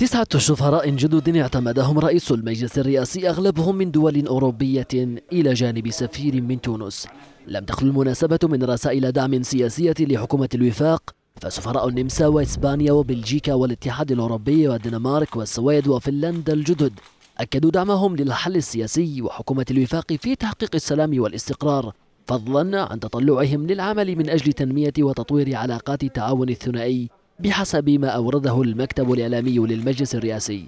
تسعة سفراء جدد اعتمدهم رئيس المجلس الرئاسي أغلبهم من دول أوروبية إلى جانب سفير من تونس لم تخل المناسبة من رسائل دعم سياسية لحكومة الوفاق فسفراء النمسا وإسبانيا وبلجيكا والاتحاد الأوروبي والدنمارك والسويد وفنلندا الجدد أكدوا دعمهم للحل السياسي وحكومة الوفاق في تحقيق السلام والاستقرار فضلا عن تطلعهم للعمل من أجل تنمية وتطوير علاقات التعاون الثنائي بحسب ما أورده المكتب الإعلامي للمجلس الرئاسي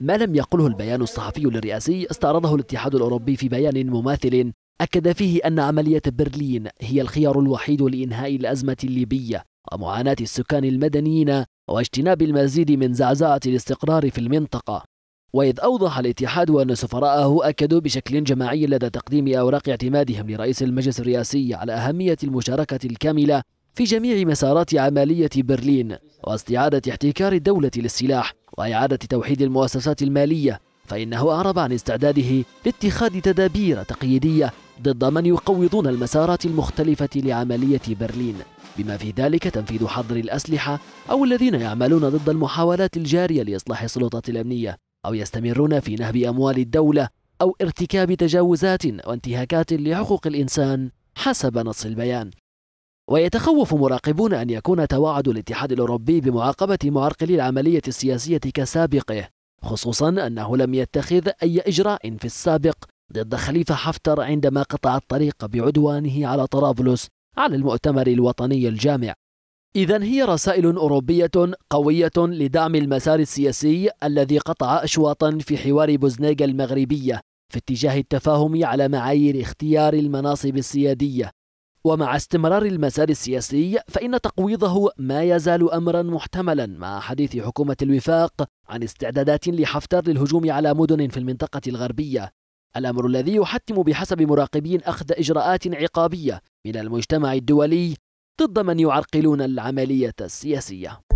ما لم يقله البيان الصحفي للرئاسي استعرضه الاتحاد الأوروبي في بيان مماثل أكد فيه أن عملية برلين هي الخيار الوحيد لإنهاء الأزمة الليبية ومعاناة السكان المدنيين واجتناب المزيد من زعزعة الاستقرار في المنطقة وإذ أوضح الاتحاد أن سفراءه أكدوا بشكل جماعي لدى تقديم أوراق اعتمادهم لرئيس المجلس الرئاسي على أهمية المشاركة الكاملة في جميع مسارات عملية برلين واستعادة احتكار الدولة للسلاح وإعادة توحيد المؤسسات المالية فإنه أعرب عن استعداده لاتخاذ تدابير تقييدية ضد من يقوضون المسارات المختلفة لعملية برلين بما في ذلك تنفيذ حظر الأسلحة أو الذين يعملون ضد المحاولات الجارية لإصلاح السلطات الأمنية أو يستمرون في نهب أموال الدولة أو ارتكاب تجاوزات وانتهاكات لحقوق الإنسان حسب نص البيان ويتخوف مراقبون أن يكون تواعد الاتحاد الأوروبي بمعاقبة معرقلي العملية السياسية كسابقه خصوصا أنه لم يتخذ أي إجراء في السابق ضد خليفة حفتر عندما قطع الطريق بعدوانه على طرابلس على المؤتمر الوطني الجامع إذا هي رسائل أوروبية قوية لدعم المسار السياسي الذي قطع أشواطا في حوار بوزنيغا المغربية في اتجاه التفاهم على معايير اختيار المناصب السيادية ومع استمرار المسار السياسي فإن تقويضه ما يزال أمرا محتملا مع حديث حكومة الوفاق عن استعدادات لحفتر للهجوم على مدن في المنطقة الغربية الأمر الذي يحتم بحسب مراقبين أخذ إجراءات عقابية من المجتمع الدولي ضد من يعرقلون العملية السياسية